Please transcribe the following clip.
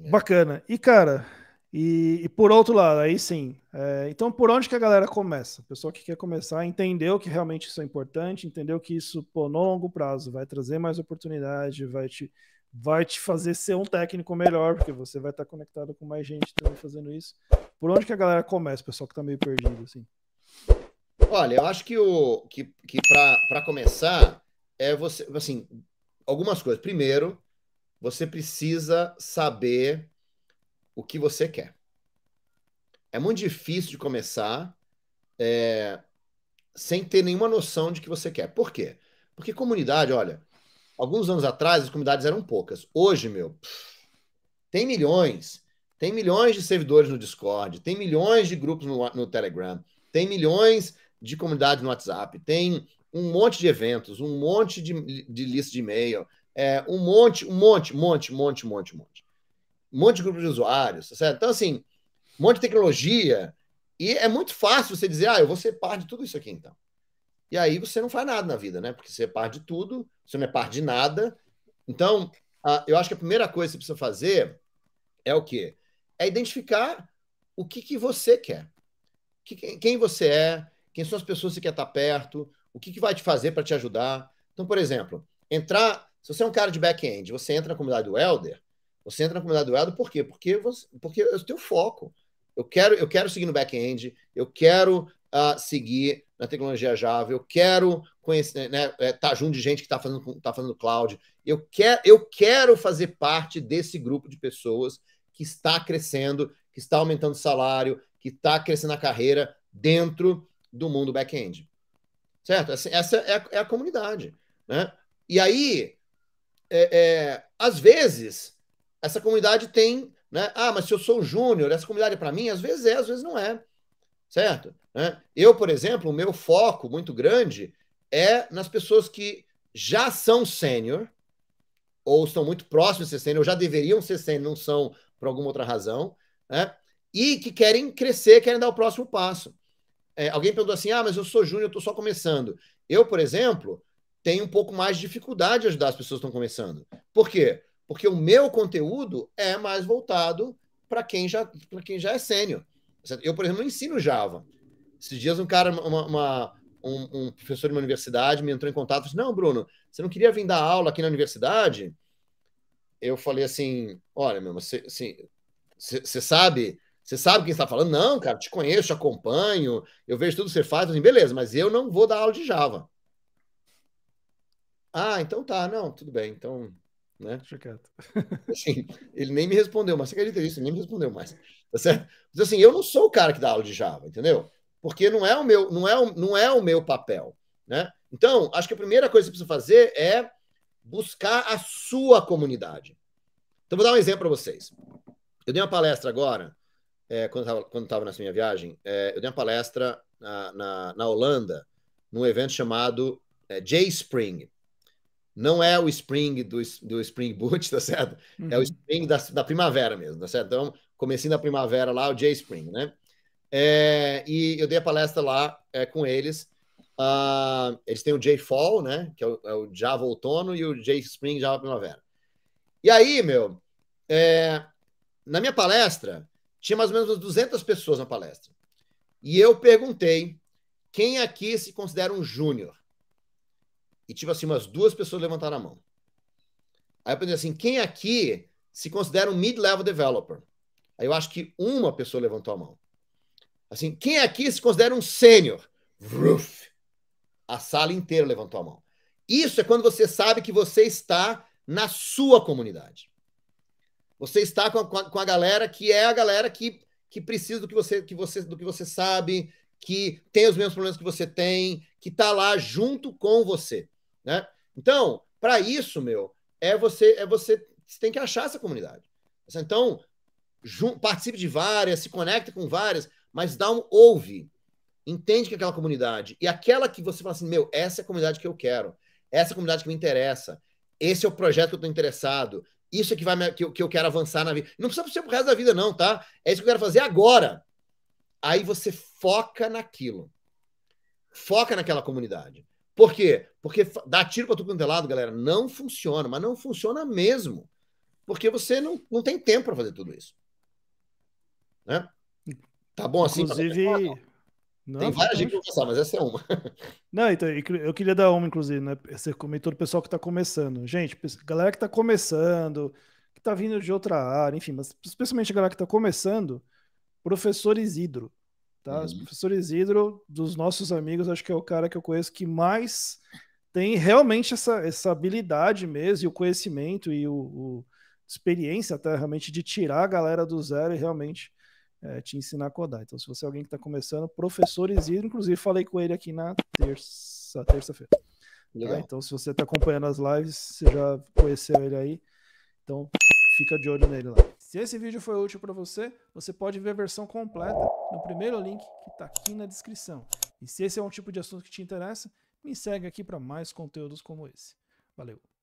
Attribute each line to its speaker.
Speaker 1: É. Bacana. E, cara, e, e por outro lado, aí sim. É, então, por onde que a galera começa? O pessoal que quer começar entendeu que realmente isso é importante, entendeu que isso, pô, no longo prazo, vai trazer mais oportunidade, vai te, vai te fazer ser um técnico melhor, porque você vai estar conectado com mais gente também fazendo isso. Por onde que a galera começa, o pessoal
Speaker 2: que está meio perdido, assim? Olha, eu acho que, o, que, que para começar, é você, assim, algumas coisas. Primeiro, você precisa saber o que você quer. É muito difícil de começar é, sem ter nenhuma noção de que você quer. Por quê? Porque comunidade, olha, alguns anos atrás as comunidades eram poucas. Hoje, meu, pff, tem milhões. Tem milhões de servidores no Discord, tem milhões de grupos no, no Telegram, tem milhões de comunidades no WhatsApp, tem um monte de eventos, um monte de, de lista de e-mail, é, um monte, um monte, monte, monte, monte, monte. Um monte de grupo de usuários, tá certo? Então, assim, um monte de tecnologia. E é muito fácil você dizer, ah, eu vou ser par de tudo isso aqui, então. E aí você não faz nada na vida, né? Porque você é par de tudo, você não é par de nada. Então, a, eu acho que a primeira coisa que você precisa fazer é o quê? É identificar o que, que você quer. Que, quem você é, quem são as pessoas que você quer estar perto, o que, que vai te fazer para te ajudar. Então, por exemplo, entrar se você é um cara de back-end, você entra na comunidade do Elder, você entra na comunidade do Elder por quê? Porque, você, porque é o foco. Eu quero, eu quero seguir no back-end, eu quero uh, seguir na tecnologia Java, eu quero conhecer, né, é, tá junto de gente que está fazendo, tá fazendo tá cloud. Eu, quer, eu quero fazer parte desse grupo de pessoas que está crescendo, que está aumentando o salário, que está crescendo a carreira dentro do mundo back-end. Certo? Essa, essa é, a, é a comunidade. Né? E aí, é, é, às vezes, essa comunidade tem, né? Ah, mas se eu sou júnior, essa comunidade é para mim? Às vezes é, às vezes não é. Certo? Né? Eu, por exemplo, o meu foco muito grande é nas pessoas que já são sênior, ou estão muito próximos de ser sênior, ou já deveriam ser sênior, não são por alguma outra razão, né? e que querem crescer, querem dar o próximo passo. É, alguém perguntou assim: ah, mas eu sou júnior, estou só começando. Eu, por exemplo, tem um pouco mais de dificuldade de ajudar as pessoas que estão começando. Por quê? Porque o meu conteúdo é mais voltado para quem já para quem já é sênior. Eu, por exemplo, não ensino Java. Esses dias um cara, uma, uma um, um, professor de uma universidade me entrou em contato e disse: assim, Não, Bruno, você não queria vir dar aula aqui na universidade? Eu falei assim: Olha, meu, você assim, você sabe você sabe quem está falando? Não, cara, te conheço, te acompanho, eu vejo tudo que você faz. Assim, beleza, mas eu não vou dar aula de Java. Ah, então tá, não, tudo bem, então, né? Deixa quieto. Assim, ele nem me respondeu, mas você acredita nisso? Ele nem me respondeu mais, tá certo? Mas assim, eu não sou o cara que dá aula de Java, entendeu? Porque não é o meu, não é o, não é o meu papel, né? Então, acho que a primeira coisa que você precisa fazer é buscar a sua comunidade. Então, vou dar um exemplo para vocês. Eu dei uma palestra agora, é, quando estava nessa minha viagem, é, eu dei uma palestra na, na, na Holanda, num evento chamado é, J-Spring não é o Spring do, do Spring Boot, tá certo? Uhum. É o uhum. Spring da, da primavera mesmo, tá certo? Então, comecinho da primavera lá, o J-Spring, né? É, e eu dei a palestra lá é, com eles. Uh, eles têm o J-Fall, né? Que é o, é o, Java outono e o J-Spring Java primavera. E aí, meu, é, na minha palestra, tinha mais ou menos 200 pessoas na palestra. E eu perguntei quem aqui se considera um júnior. E, tipo assim, umas duas pessoas levantaram a mão. Aí eu pensei assim, quem aqui se considera um mid-level developer? Aí eu acho que uma pessoa levantou a mão. Assim, quem aqui se considera um sênior? Ruf! A sala inteira levantou a mão. Isso é quando você sabe que você está na sua comunidade. Você está com a, com a, galera que é a galera que, que precisa do que, você, que você, do que você sabe, que tem os mesmos problemas que você tem, que está lá junto com você né? Então, para isso, meu, é você é você, você tem que achar essa comunidade. Então, participe de várias, se conecta com várias, mas dá um ouve. Entende que aquela comunidade e aquela que você fala assim, meu, essa é a comunidade que eu quero, essa é a comunidade que me interessa, esse é o projeto que eu estou interessado, isso é que vai que eu, que eu quero avançar na vida. Não precisa ser pro resto da vida não, tá? É isso que eu quero fazer agora. Aí você foca naquilo. Foca naquela comunidade. Por quê? Porque dar tiro para tudo quanto é lado, galera, não funciona, mas não funciona mesmo. Porque você não, não tem tempo para fazer tudo isso. Né? Tá bom assim? Inclusive. Tá não, tem várias gente vai passar, mas essa é uma.
Speaker 1: Não, então, eu queria dar uma, inclusive, né? Você comentou do pessoal que está começando. Gente, galera que está começando, que está vindo de outra área, enfim, mas especialmente a galera que está começando, professores hidro. Tá? Uhum. O professor Isidro, dos nossos amigos, acho que é o cara que eu conheço que mais tem realmente essa, essa habilidade mesmo, e o conhecimento e o, o experiência até realmente de tirar a galera do zero e realmente é, te ensinar a codar. Então, se você é alguém que está começando, professor Isidro, inclusive falei com ele aqui na terça, terça-feira. Tá? Então, se você está acompanhando as lives, você já conheceu ele aí. Então, fica de olho nele lá. Se esse vídeo foi útil para você, você pode ver a versão completa no primeiro link que está aqui na descrição. E se esse é um tipo de assunto que te interessa, me segue aqui para mais conteúdos como esse. Valeu!